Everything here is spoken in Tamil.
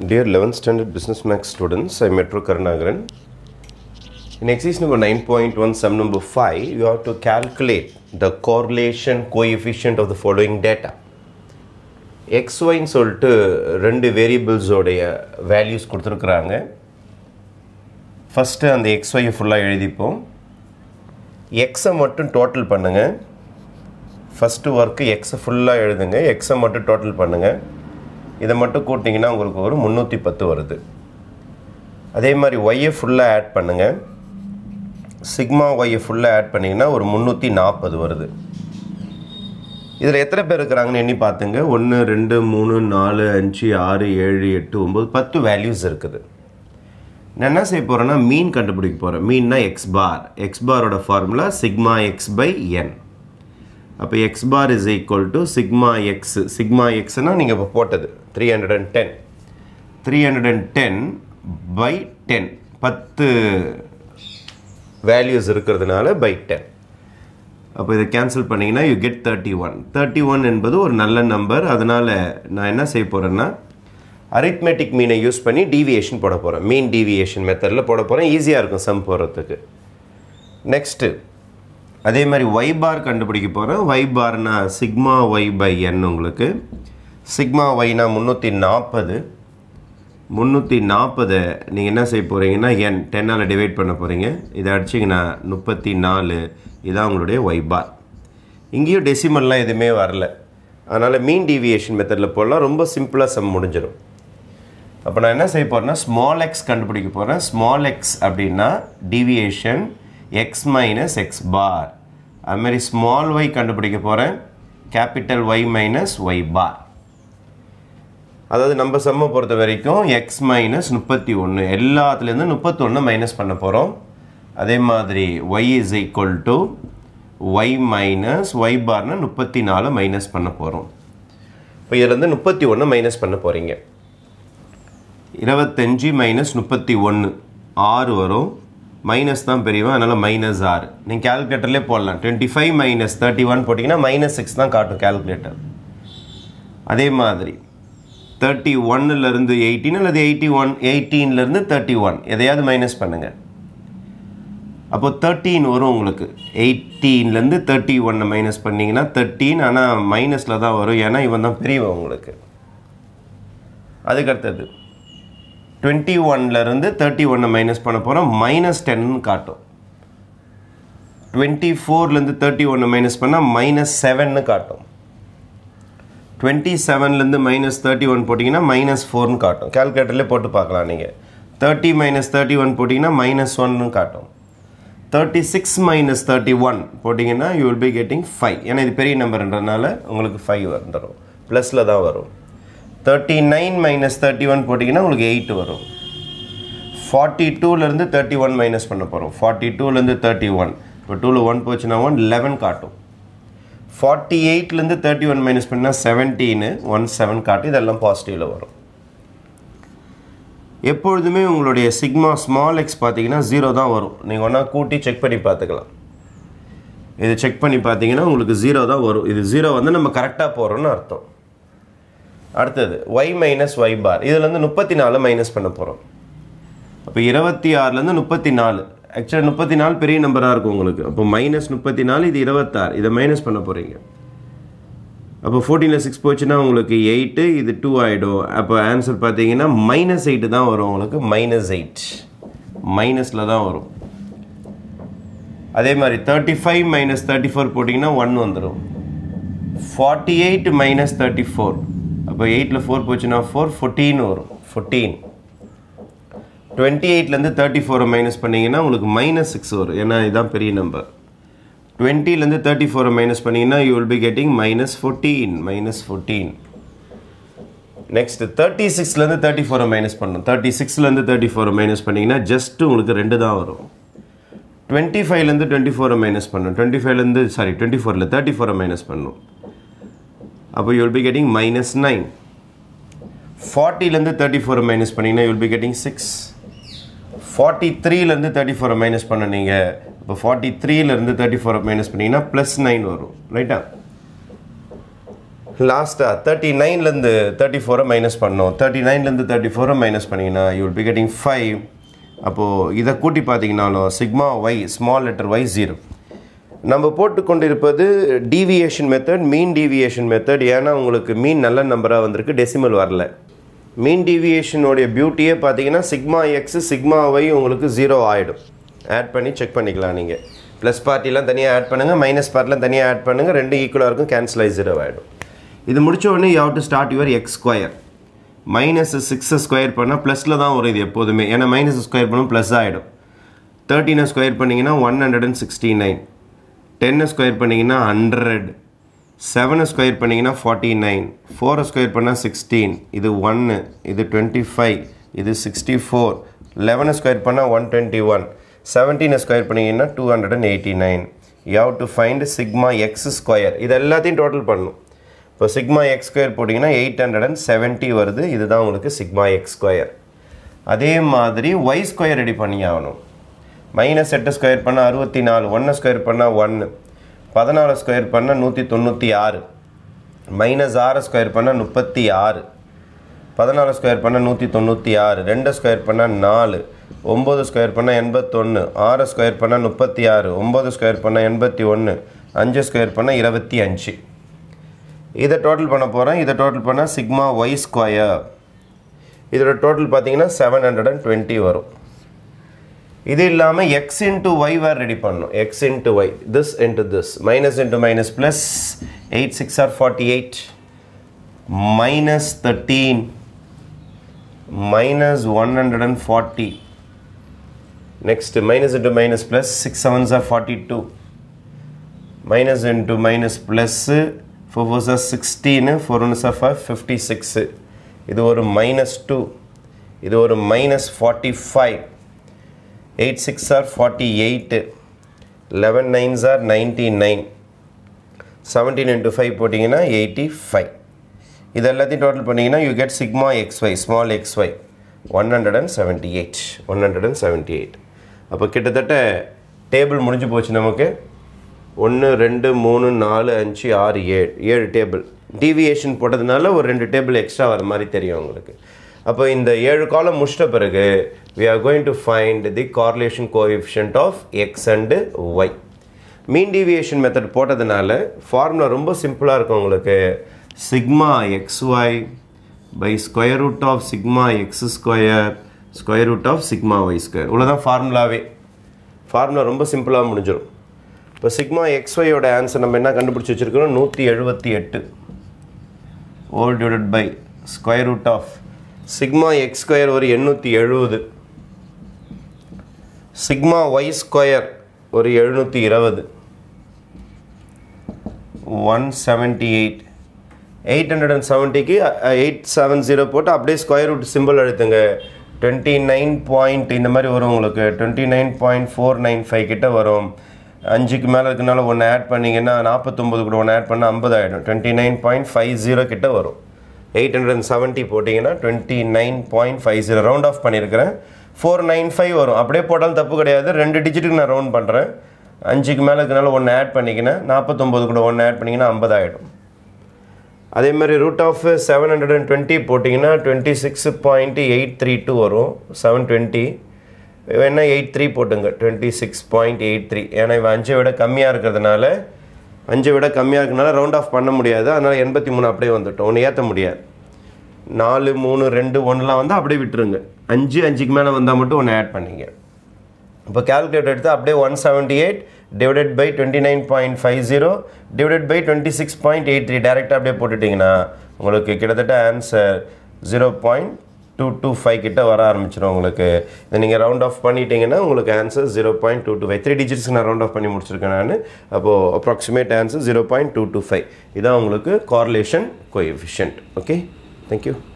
Dear 11th Standard Business Max students, I am Metro Karnagaran. In exercise number 9.1, sum number 5, you have to calculate the correlation coefficient of the following data. XYன்னு சொல்லிட்டு ரெண்டு வேரியபிள்ஸோடைய வேல்யூஸ் கொடுத்துருக்குறாங்க ஃபஸ்ட்டு அந்த எக்ஸ்ஒயை ஃபுல்லாக எழுதிப்போம் எக்ஸை மட்டும் டோட்டல் பண்ணுங்கள் ஃபஸ்ட்டு ஒர்க்கு எக்ஸை ஃபுல்லாக எழுதுங்க எக்ஸை மட்டும் டோட்டல் பண்ணுங்கள் இதை மட்டும் கூட்டிங்கன்னா உங்களுக்கு ஒரு முந்நூற்றி பத்து வருது அதே மாதிரி ஒய்யை ஃபுல்லாக ஆட் பண்ணுங்கள் சிக்மா ஒய்யை ஃபுல்லாக ஆட் பண்ணிங்கன்னா ஒரு முந்நூற்றி நாற்பது வருது இதில் எத்தனை பேர் இருக்கிறாங்கன்னு எண்ணி பார்த்துங்க ஒன்று ரெண்டு மூணு நாலு அஞ்சு ஆறு ஏழு எட்டு ஒம்பது பத்து வேல்யூஸ் இருக்குது நான் என்ன செய்ய போகிறேன்னா மீன் கண்டுபிடிக்க போகிறேன் மீன்னா எக்ஸ் பார் எக்ஸ் பாரோட formula sigma x by n அப்போ x bar is equal to sigma x sigma எக்ஸ்னால் நீங்கள் இப்போ போட்டது three hundred and ten three hundred and ten by ten பத்து வேல்யூஸ் இருக்கிறதுனால பை டென் அப்போ இதை கேன்சல் பண்ணிங்கன்னா you get thirty one thirty one என்பது ஒரு நல்ல நம்பர் அதனால் நான் என்ன செய்ய போகிறேன்னா அரித்மெட்டிக் மீனை யூஸ் பண்ணி டீவியேஷன் போட போகிறேன் மீன் டீவியேஷன் மெத்தடில் போட போகிறேன் ஈஸியாக இருக்கும் சம் போடுறதுக்கு நெக்ஸ்ட்டு அதே மாதிரி ஒய் பார் கண்டுபிடிக்க போகிறேன் ஒய் பார்னா சிக்மா ஒய் பை என் உங்களுக்கு சிக்மா ஒய்னா முந்நூற்றி நாற்பது முந்நூற்றி நாற்பது நீங்கள் என்ன செய்ய போகிறீங்கன்னா என் டென்னால் டிவைட் பண்ண போகிறீங்க இதை அடிச்சிங்கன்னா முப்பத்தி நாலு இதான் உங்களுடைய ஒய் பார் இங்கேயும் டெசிமல்லாம் எதுவுமே வரல அதனால் மீன் டிவியேஷன் மெத்தடில் போடலாம் ரொம்ப சிம்பிளாக சம் முடிஞ்சிடும் அப்போ நான் என்ன செய்ய போகிறேன்னா ஸ்மால் எக்ஸ் கண்டுபிடிக்க போகிறேன் ஸ்மால் எக்ஸ் அப்படின்னா deviation x minus x bar அதுமாரி ஸ்மால் y கண்டுபிடிக்க போகிறேன் capital y minus y bar அதாவது நம்ம செம்மை பொறுத்த வரைக்கும் எக்ஸ் மைனஸ் முப்பத்தி ஒன்று இந்த 31 மைனஸ் பண்ண போகிறோம் அதே மாதிரி y is equal to y minus y bar முப்பத்தி நாலு மைனஸ் பண்ண போகிறோம் இப்போ இதிலேருந்து முப்பத்தி ஒன்று மைனஸ் பண்ண போகிறீங்க இருபத்தஞ்சி மைனஸ் முப்பத்தி ஒன்று ஆறு வரும் மைனஸ் தான் பெரியவன் அதனால் மைனஸ் ஆறு நீங்கள் கேல்குலேட்டர்லேயே போடலாம் twenty five minus thirty one போட்டிங்கன்னா மைனஸ் சிக்ஸ் தான் காட்டும் கேல்குலேட்டர் அதே மாதிரி தேர்ட்டி ஒன்னுலேருந்து எயிட்டீன் அல்லது எயிட்டி ஒன் எயிட்டீன்லேருந்து தேர்ட்டி ஒன் எதையாவது மைனஸ் பண்ணுங்கள் அப்போது தேர்ட்டீன் வரும் உங்களுக்கு எயிட்டீன்லேருந்து தேர்ட்டி ஒன்னை மைனஸ் பண்ணிங்கன்னா தேர்ட்டீன் ஆனால் மைனஸில் தான் வரும் ஏன்னா இவன் தான் பெரியவன் உங்களுக்கு அதுக்கடுத்தது டுவெண்ட்டி ஒன்லேருந்து தேர்ட்டி ஒன்னை மைனஸ் பண்ண போகிறோம் மைனஸ் டென்னு காட்டும் டுவெண்ட்டி ஃபோர்லேருந்து தேர்ட்டி ஒன்று மைனஸ் பண்ணால் மைனஸ் செவன்னு காட்டும் டுவெண்ட்டி செவன்லேருந்து மைனஸ் தேர்ட்டி ஒன் போட்டிங்கன்னா மைனஸ் ஃபோர்னு காட்டும் கால்குலேட்டர்லேயே போட்டு பார்க்கலாம் நீங்கள் தேர்ட்டி மைனஸ் தேர்ட்டி ஒன் போட்டிங்கன்னா மைனஸ் ஒன்னு காட்டும் thirty six minus thirty one போட்டிங்கன்னா you will be getting five ஏன்னா இது பெரிய நம்பர்ன்றதுனால உங்களுக்கு ஃபைவ் வந்துடும் ப்ளஸில் தான் வரும் thirty nine minus thirty one போட்டிங்கன்னா உங்களுக்கு எயிட் வரும் ஃபார்ட்டி டூலேருந்து தேர்ட்டி ஒன் மைனஸ் பண்ண போகிறோம் ஃபார்ட்டி டூலேருந்து தேர்ட்டி ஒன் இப்போ டூவில் ஒன் போச்சுன்னா ஒன் லெவன் காட்டும் ஃபார்ட்டி எயிட்லேருந்து தேர்ட்டி ஒன் மைனஸ் பண்ணால் செவன்டீனு ஒன் செவன் காட்டு இதெல்லாம் பாசிட்டிவில் வரும் எப்பொழுதுமே உங்களுடைய சிக்மா ஸ்மால் எக்ஸ் பார்த்தீங்கன்னா ஜீரோ தான் வரும் நீங்கள் ஒன்றா கூட்டி செக் பண்ணி பார்த்துக்கலாம் இதை செக் பண்ணி பார்த்தீங்கன்னா உங்களுக்கு ஜீரோ தான் வரும் இது ஜீரோ வந்து நம்ம கரெக்டாக போகிறோன்னு அர்த்தம் அடுத்தது ஒய் மைனஸ் ஒய் பார் இதுலேருந்து முப்பத்தி நாலு மைனஸ் பண்ண போகிறோம் அப்போ இருபத்தி ஆறுலேருந்து முப்பத்தி நாலு ஆக்சுவலாக முப்பத்தி நாலு பெரிய நம்பராக இருக்கும் உங்களுக்கு அப்போ மைனஸ் முப்பத்தி நாலு இது இருபத்தாறு இதை மைனஸ் பண்ண போகிறீங்க அப்போ ஃபோர்டீனில் சிக்ஸ் போச்சுன்னா உங்களுக்கு எயிட்டு இது டூ ஆகிடும் அப்போ ஆன்சர் பார்த்தீங்கன்னா மைனஸ் எயிட்டு தான் வரும் உங்களுக்கு மைனஸ் எயிட் மைனஸில் தான் வரும் அதே மாதிரி thirty five minus thirty four போட்டிங்கன்னா ஒன் வந்துடும் forty eight minus thirty four இப்போ எயிட்டில் ஃபோர் போச்சுன்னா ஃபோர் ஃபோர்டீன் வரும் ஃபோர்டீன் டுவெண்ட்டி எயிட்லேருந்து தேர்ட்டி ஃபோரை மைனஸ் பண்ணிங்கன்னா உங்களுக்கு மைனஸ் சிக்ஸ் வரும் ஏன்னா இதுதான் பெரிய நம்பர் டுவெண்ட்டிலேருந்து தேர்ட்டி ஃபோரை மைனஸ் பண்ணிங்கன்னா you will be getting minus fourteen minus fourteen next thirty சிக்ஸ்லேருந்து தேர்ட்டி ஃபோரை மைனஸ் பண்ணணும் தேர்ட்டி சிக்ஸ்லேருந்து தேர்ட்டி ஃபோரை மைனஸ் பண்ணிங்கன்னா ஜஸ்ட்டு உங்களுக்கு ரெண்டு தான் வரும் டுவெண்ட்டி ஃபைவ்லேருந்து டுவெண்ட்டி ஃபோரை மைனஸ் பண்ணணும் டுவெண்ட்டி ஃபைவ்லேருந்து சாரி டுவெண்ட்டி ஃபோரில் தேர்ட்டி ஃபோரை மைனஸ் பண்ணணும் அப்போ you'll be getting minus nine ஃபார்ட்டிலேருந்து தேர்ட்டி ஃபோரை மைனஸ் பண்ணிங்கன்னா you'll be getting six forty த்ரீலேருந்து தேர்ட்டி ஃபோரை மைனஸ் பண்ண நீங்கள் இப்போ ஃபார்ட்டி த்ரீலேருந்து தேர்ட்டி ஃபோரை மைனஸ் பண்ணிங்கன்னா ப்ளஸ் நைன் வரும் ரைட்டா லாஸ்ட்டாக தேர்ட்டி நைன்லேருந்து தேர்ட்டி ஃபோரை மைனஸ் பண்ணோம் தேர்ட்டி நைன்லேருந்து தேர்ட்டி ஃபோரை மைனஸ் பண்ணிங்கன்னா யூல் பி கெட்டிங் ஃபைவ் அப்போது இதை கூட்டி பார்த்தீங்கன்னாலும் sigma y small letter Y zero நம்ம போட்டுக்கொண்டிருப்பது deviation method mean deviation method ஏன்னா உங்களுக்கு மீன் நல்ல நம்பராக வந்திருக்கு டெசிமல் வரல மீன் டீவியேஷனுடைய பியூட்டியே பார்த்தீங்கன்னா சிக்மா எக்ஸு சிக்மா ஒய் உங்களுக்கு ஜீரோ ஆகிடும் ஆட் பண்ணி செக் பண்ணிக்கலாம் நீங்கள் ப்ளஸ் பார்ட்டிலாம் தனியாக ஆட் பண்ணுங்கள் மைனஸ் பார்ட்டிலாம் தனியாக ஆட் பண்ணுங்கள் ரெண்டு ஈக்குவலாக இருக்கும் கேன்சலைஸ் ஜீரோ ஆகிடும் இது முடித்த உடனே you have to start your x square minus சிக்ஸை ஸ்கொயர் பண்ணால் ப்ளஸில் தான் வரும் இது எப்போதுமே ஏன்னா மைனஸ் ஸ்கொயர் பண்ணும் ப்ளஸ் ஆகிடும் தேர்ட்டினை ஸ்கொயர் பண்ணிங்கன்னா one hundred and sixty nine டென்னை ஸ்கொயர் பண்ணிங்கன்னா ஹண்ட்ரட் செவனை ஸ்கொயர் பண்ணிங்கன்னா ஃபார்ட்டி நைன் ஃபோரை ஸ்கொயர் பண்ணால் சிக்ஸ்டீன் இது ஒன்று இது டுவெண்ட்டி ஃபைவ் இது சிக்ஸ்டி ஃபோர் லெவனை ஸ்கொயர் பண்ணால் ஒன் டுவெண்ட்டி ஒன் செவன்டீனை ஸ்கொயர் பண்ணிங்கன்னா two hundred and eighty nine you have to find sigma x square இது எல்லாத்தையும் டோட்டல் பண்ணணும் இப்போ சிக்மா எக்ஸ் ஸ்கொயர் போட்டிங்கன்னா எயிட் ஹண்ட்ரட் அண்ட் செவன்ட்டி வருது இதுதான் உங்களுக்கு சிக்மா எக்ஸ் ஸ்கொயர் அதே மாதிரி ஒய் ஸ்கொயர் ரெடி பண்ணி ஆகணும் மைனஸ் எட்டு ஸ்கொயர் பண்ணால் அறுபத்தி நாலு ஒன்று ஸ்கொயர் பண்ணால் ஒன்று பதினாலு ஸ்கொயர் பண்ணால் நூற்றி தொண்ணூற்றி ஆறு மைனஸ் ஆறு ஸ்கொயர் பண்ணால் முப்பத்தி ஆறு பதினாலு ஸ்கொயர் பண்ணால் நூற்றி தொண்ணூற்றி ஆறு ரெண்டு ஸ்கொயர் பண்ணால் நாலு ஒம்பது ஸ்கொயர் பண்ணால் எண்பத்தொன்று ஆறு ஸ்கொயர் பண்ணால் முப்பத்தி ஆறு ஒம்பது ஸ்கொயர் பண்ணால் எண்பத்தி ஒன்று அஞ்சு ஸ்கொயர் பண்ணால் இருபத்தி அஞ்சு இதை டோட்டல் பண்ண போகிறேன் இதை டோட்டல் பண்ணால் சிக்மா ஒய் ஸ்கொயர் இதோட டோட்டல் பார்த்தீங்கன்னா செவன் ஹண்ட்ரட் அண்ட் டுவெண்ட்டி வரும் இது இல்லாமல் எக்ஸ் இன்ட்டு ஒய் வேறு ரெடி பண்ணணும் x into y this into this minus into minus plus eight six are forty eight minus thirteen minus 140 next minus into minus plus 6 sevens are 42 minus into minus plus 4 fours are 16 4 ones are 5 56 இது ஒரு minus 2 இது ஒரு minus 45 eight six are forty eight eleven nines are ninety nine seventeen into five போட்டிங்கன்னா எயிட்டி ஃபைவ் இது எல்லாத்தையும் டோட்டல் பண்ணிங்கன்னா you get sigma x x y small x x y one hundred and seventy eight one hundred and seventy eight அப்போ கிட்டத்தட்ட டேபிள் முடிஞ்சு போச்சு நமக்கு ஒன்று ரெண்டு மூணு நாலு அஞ்சு ஆறு ஏழு ஏழு டேபிள் டீவியேஷன் போட்டதுனால ஒரு ரெண்டு டேபிள் எக்ஸ்ட்ரா வர மாதிரி தெரியும் உங்களுக்கு அப்போ இந்த ஏழு காலம் முடிச்சிட்ட பிறகு we are going to find the correlation coefficient of x and y. Mean deviation method போட்டதுனால formula ரொம்ப சிம்பிளாக இருக்கும் உங்களுக்கு sigma x y by square root of sigma x square square root of sigma y square இவ்வளோதான் ஃபார்முலாவே ஃபார்முலா ரொம்ப சிம்பிளாக முடிஞ்சிடும் இப்போ சிக்மா எக்ஸ்ஒயோட ஆன்சர் நம்ம என்ன கண்டுபிடிச்சி செய்சிருக்கும் நூற்றி எழுபத்தி எட்டு whole square by square root of sigma x square ஒரு எண்ணூற்றி எழுபது சிக்மா ஒய் ஸ்கொயர் ஒரு எழுநூற்றி இருபது one seventy eight eight hundred and செவன்ட்டிக்கு எயிட் செவன் ஜீரோ போட்டு அப்படியே ஸ்கொயர் ரூட் சிம்பிள் எடுத்துங்க டுவெண்ட்டி நைன் பாயிண்ட் இந்த மாதிரி வரும் உங்களுக்கு twenty nine point four nine five கிட்டே வரும் அஞ்சுக்கு மேலே இருக்கனால ஒன்று ஆட் பண்ணிங்கன்னா நாற்பத்தொம்பது கூட ஒன்று ஆட் பண்ணால் ஐம்பது ஆகிடும் twenty nine point five zero கிட்டே வரும் எயிட் ஹண்ட்ரட் அண்ட் செவன்ட்டி போட்டிங்கன்னா twenty nine point five zero round off பண்ணியிருக்கிறேன் ஃபோர் நைன் ஃபைவ் வரும் அப்படியே போட்டாலும் தப்பு கிடையாது ரெண்டு டிஜிட்டுக்கு நான் ரவுண்ட் பண்ணுறேன் அஞ்சுக்கு மேலே இருக்கனால ஒன்று ஆட் பண்ணிக்கினேன் நாற்பத்தொம்போது கூட ஒன்று ஆட் பண்ணிங்கன்னா ஐம்பதாயிடும் அதே மாதிரி root of seven hundred and twenty போட்டிங்கன்னா twenty six point eight three two வரும் செவன் டுவெண்ட்டி வேணால் எயிட் த்ரீ போட்டுங்க twenty six point eight three ஏன்னா இவன் அஞ்சை விட கம்மியாக இருக்கிறதுனால அஞ்சை விட கம்மியாக இருக்கிறதுனால ரவுண்ட் ஆஃப் பண்ண முடியாது அதனால் எண்பத்தி மூணு அப்படியே வந்துட்டோம் ஒன்று ஏற்ற முடியாது நாலு மூணு ரெண்டு ஒன்றுலாம் வந்து அப்படியே விட்டுருங்க அஞ்சு அஞ்சுக்கு மேலே வந்தால் மட்டும் ஒன்று ஆட் பண்ணிங்க இப்போ கேல்குலேட்டர் எடுத்து அப்படியே one seventy eight divided by twenty nine point five zero divided by twenty six point eight three டேரெக்டாக அப்படியே போட்டுட்டிங்கன்னா உங்களுக்கு கிட்டத்தட்ட answer zero point two two five கிட்ட வர ஆரம்பிச்சிடும் உங்களுக்கு இதை நீங்கள் ரவுண்ட் ஆஃப் பண்ணிட்டீங்கன்னா உங்களுக்கு answer zero point two two five three digits நான் ரவுண்ட் ஆஃப் பண்ணி முடிச்சிருக்கேன் நான் அப்போது approximate answer zero point two two five இதான் உங்களுக்கு correlation coefficient okay Thank you.